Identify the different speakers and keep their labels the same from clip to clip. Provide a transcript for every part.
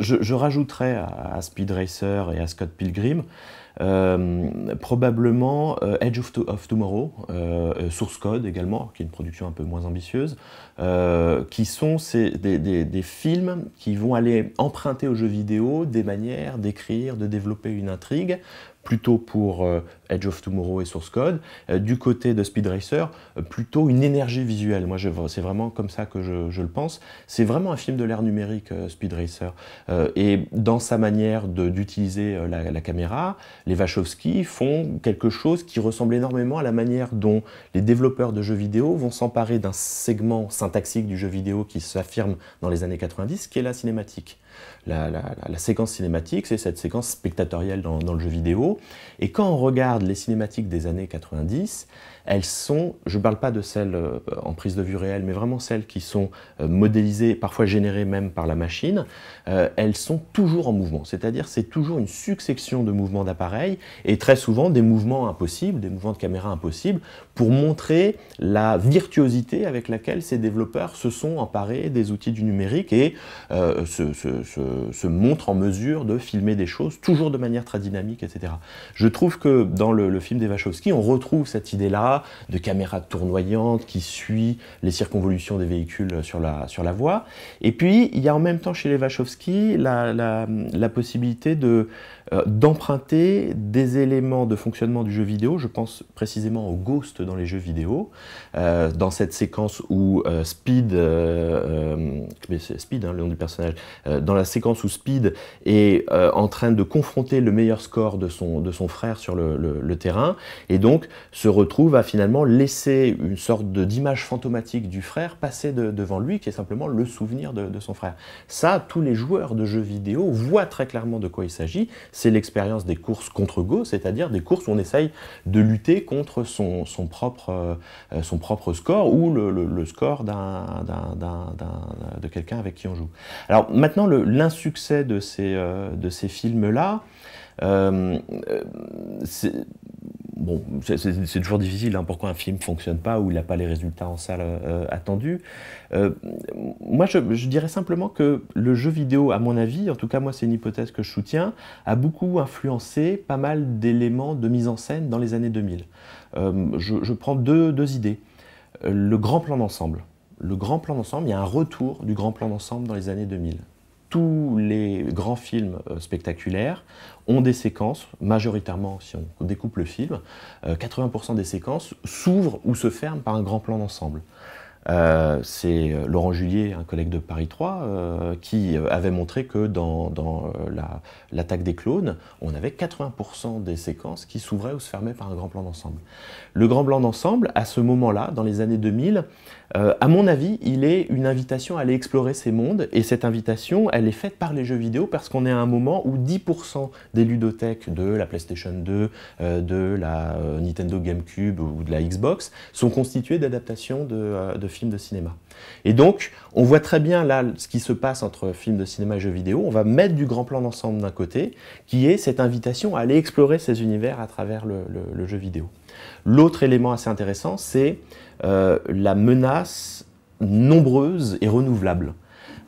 Speaker 1: Je, rajouterai rajouterais à Speed Racer et à Scott Pilgrim euh, probablement euh, Edge of, Tomorrow, euh, Source Code également, qui est une production un peu moins ambitieuse, qui sont des, des, films qui vont aller emprunter aux jeux vidéo des manières d'écrire, de développer une intrigue plutôt pour euh, Edge of Tomorrow et Source Code. Euh, du côté de Speed Racer, euh, plutôt une énergie visuelle. Moi, c'est vraiment comme ça que je, le pense. C'est vraiment un film de l'ère numérique, Speed Racer. et dans sa manière d'utiliser la, caméra, les Wachowski font quelque chose qui ressemble énormément à la manière dont les développeurs de jeux vidéo vont s'emparer d'un segment syntaxique du jeu vidéo qui s'affirme dans les années 90, qui est la cinématique. La, séquence cinématique, c'est cette séquence spectatorielle dans le jeu vidéo et quand on regarde les cinématiques des années 90, elles sont, je ne parle pas de celles euh, en prise de vue réelle, mais vraiment celles qui sont euh, modélisées, parfois générées même par la machine, euh, elles sont toujours en mouvement. C'est-à-dire c'est toujours une succession de mouvements d'appareils et très souvent des mouvements impossibles, des mouvements de caméra impossibles, pour montrer la virtuosité avec laquelle ces développeurs se sont emparés des outils du numérique et euh, se, se, se, se, montrent en mesure de filmer des choses, toujours de manière très dynamique, etc. Je trouve que dans le, le film des Wachowski, on retrouve cette idée-là de caméra tournoyante qui suit les circonvolutions des véhicules sur la, sur la voie. Et puis, il y a en même temps chez les Wachowski la, la, la possibilité de euh, d'emprunter des éléments de fonctionnement du jeu vidéo, je pense précisément au ghost dans les jeux vidéo, euh, dans cette séquence où euh, Speed, Speed hein, le nom du personnage, dans la séquence où Speed est en train de confronter le meilleur score de son, de son frère sur le, terrain, et donc se retrouve à finalement laisser une sorte d'image fantomatique du frère passer devant lui, qui est simplement le souvenir de, de son frère. Ça, tous les joueurs de jeux vidéo voient très clairement de quoi il s'agit, c'est l'expérience des courses contre go, c'est-à-dire des courses où on essaye de lutter contre son, propre, euh, son propre score ou le, score d'un de quelqu'un avec qui on joue. Alors maintenant, l'insuccès de ces, euh, de ces films-là, euh, c'est bon, c'est toujours difficile hein, pourquoi un film ne fonctionne pas ou il n'a pas les résultats en salle euh, euh, attendus. Euh, moi, je, dirais simplement que le jeu vidéo, à mon avis, en tout cas moi c'est une hypothèse que je soutiens, a beaucoup influencé pas mal d'éléments de mise en scène dans les années 2000. je, prends deux, deux idées. Le grand plan d'ensemble. Le grand plan d'ensemble, il y a un retour du grand plan d'ensemble dans les années 2000 tous les grands films euh, spectaculaires ont des séquences, majoritairement si on découpe le film, 80% euh, des séquences s'ouvrent ou se ferment par un grand plan d'ensemble. Euh, c'est euh, Laurent Julier, un collègue de Paris 3, euh, qui avait montré que dans, l'attaque des clones, on avait 80% des séquences qui s'ouvraient ou se fermaient par un grand plan d'ensemble. Le grand plan d'ensemble, à ce moment-là, dans les années 2000, à mon avis, il est une invitation à aller explorer ces mondes, et cette invitation, elle est faite par les jeux vidéo parce qu'on est à un moment où 10% des ludothèques de la PlayStation 2, de la Nintendo GameCube ou de la Xbox sont constituées d'adaptations de films film de cinéma. Et donc, on voit très bien là ce qui se passe entre film de cinéma et jeux vidéo. On va mettre du grand plan d'ensemble d'un côté, qui est cette invitation à aller explorer ces univers à travers le, jeu vidéo. L'autre élément assez intéressant, c'est euh, la menace nombreuse et renouvelable.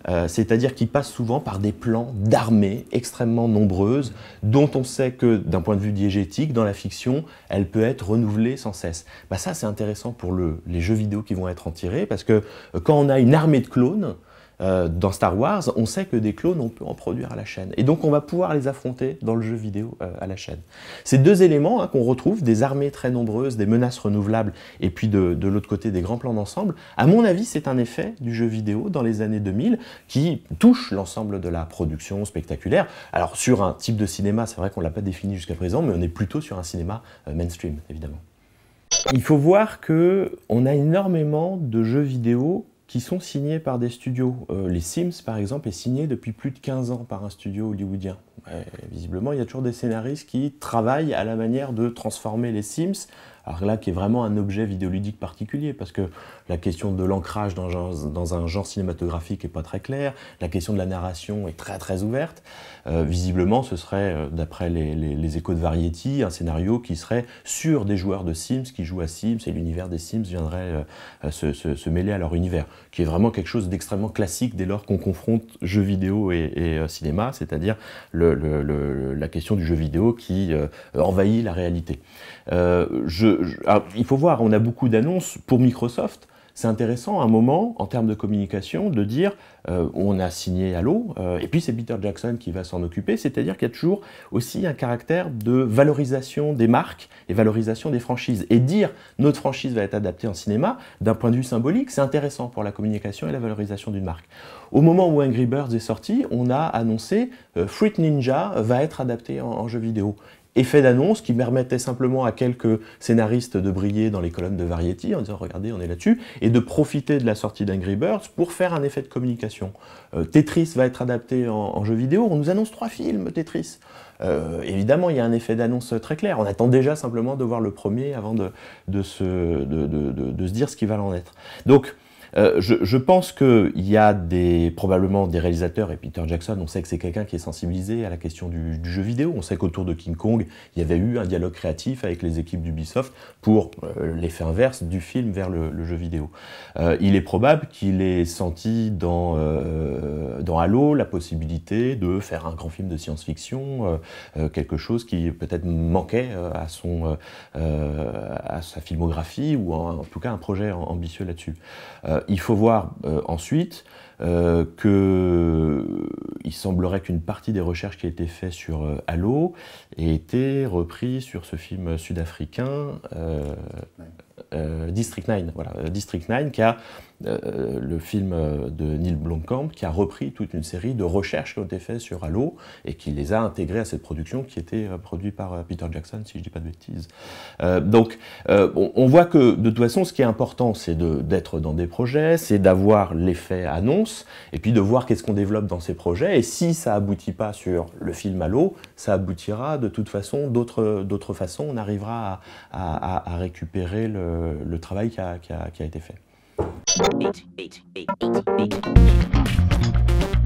Speaker 1: Euh, c'est-à-dire qu'ils passent souvent par des plans d'armées extrêmement nombreuses, dont on sait que d'un point de vue diégétique, dans la fiction, elle peut être renouvelée sans cesse. Bah ça, c'est intéressant pour les jeux vidéo qui vont être en tirés, parce que euh, quand on a une armée de clones, euh, dans Star Wars, on sait que des clones, on peut en produire à la chaîne. Et donc, on va pouvoir les affronter dans le jeu vidéo euh, à la chaîne. Ces deux éléments hein, qu'on retrouve, des armées très nombreuses, des menaces renouvelables, et puis de, l'autre côté, des grands plans d'ensemble, à mon avis, c'est un effet du jeu vidéo dans les années 2000 qui touche l'ensemble de la production spectaculaire. Alors, sur un type de cinéma, c'est vrai qu'on ne l'a pas défini jusqu'à présent, mais on est plutôt sur un cinéma euh, mainstream, évidemment. Il faut voir que on a énormément de jeux vidéo qui sont signés par des studios. Euh, les Sims, par exemple, est signé depuis plus de 15 ans par un studio hollywoodien. Euh, visiblement, il y a toujours des scénaristes qui travaillent à la manière de transformer les Sims alors là qui est vraiment un objet vidéoludique particulier, parce que la question de l'ancrage dans, dans, un genre cinématographique n'est pas très claire, la question de la narration est très très ouverte. Euh, visiblement, ce serait, euh, d'après les, échos de Variety, un scénario qui serait sur des joueurs de Sims qui jouent à Sims, et l'univers des Sims viendrait euh, se, mêler à leur univers, qui est vraiment quelque chose d'extrêmement classique dès lors qu'on confronte jeux vidéo et, cinéma, c'est-à-dire le, la question du jeu vidéo qui envahit la réalité. je, ah, il faut voir, on a beaucoup d'annonces pour Microsoft. C'est intéressant à un moment, en termes de communication, de dire euh, on a signé Halo, l'eau » et puis c'est Peter Jackson qui va s'en occuper, c'est-à-dire qu'il y a toujours aussi un caractère de valorisation des marques et valorisation des franchises. Et dire notre franchise va être adaptée en cinéma, d'un point de vue symbolique, c'est intéressant pour la communication et la valorisation d'une marque. Au moment où Angry Birds est sorti, on a annoncé euh, Fruit Ninja va être adapté en jeu vidéo effet d'annonce qui permettait simplement à quelques scénaristes de briller dans les colonnes de Variety en disant regardez on est là-dessus et de profiter de la sortie d'Angry Birds pour faire un effet de communication. Euh, Tetris va être adapté en, jeu vidéo, on nous annonce trois films Tetris. Euh, évidemment il y a un effet d'annonce très clair, on attend déjà simplement de voir le premier avant de, se, de, se dire ce qu'il va en être. Donc euh, je, pense qu'il y a des, probablement des réalisateurs, et Peter Jackson, on sait que c'est quelqu'un qui est sensibilisé à la question du, jeu vidéo. On sait qu'autour de King Kong, il y avait eu un dialogue créatif avec les équipes d'Ubisoft pour euh, l'effet inverse du film vers le, jeu vidéo. Euh, il est probable qu'il ait senti dans, Halo la possibilité de faire un grand film de science-fiction, quelque chose qui peut-être manquait à, son, à sa filmographie, ou en, tout cas un projet ambitieux là-dessus. Euh, il faut voir euh, ensuite euh, que qu'il semblerait qu'une partie des recherches qui a été faite sur Halo ait été reprise sur ce film sud-africain District 9, voilà, District 9 qui a euh, le film euh, de Neil Blomkamp qui a repris toute une série de recherches qui ont été faites sur Halo et qui les a intégrées à cette production qui était euh, produite par Peter Jackson, si je ne dis pas de bêtises. donc, on, voit que de toute façon, ce qui est important, c'est d'être dans des projets, c'est d'avoir l'effet annonce et puis de voir qu'est-ce qu'on développe dans ces projets. Et si ça aboutit pas sur le film Halo, ça aboutira de toute façon, d'autres façons, on arrivera à, à, à récupérer le, le travail qui a, qui a, qui a été fait. eight, eight, eight, eight, eight.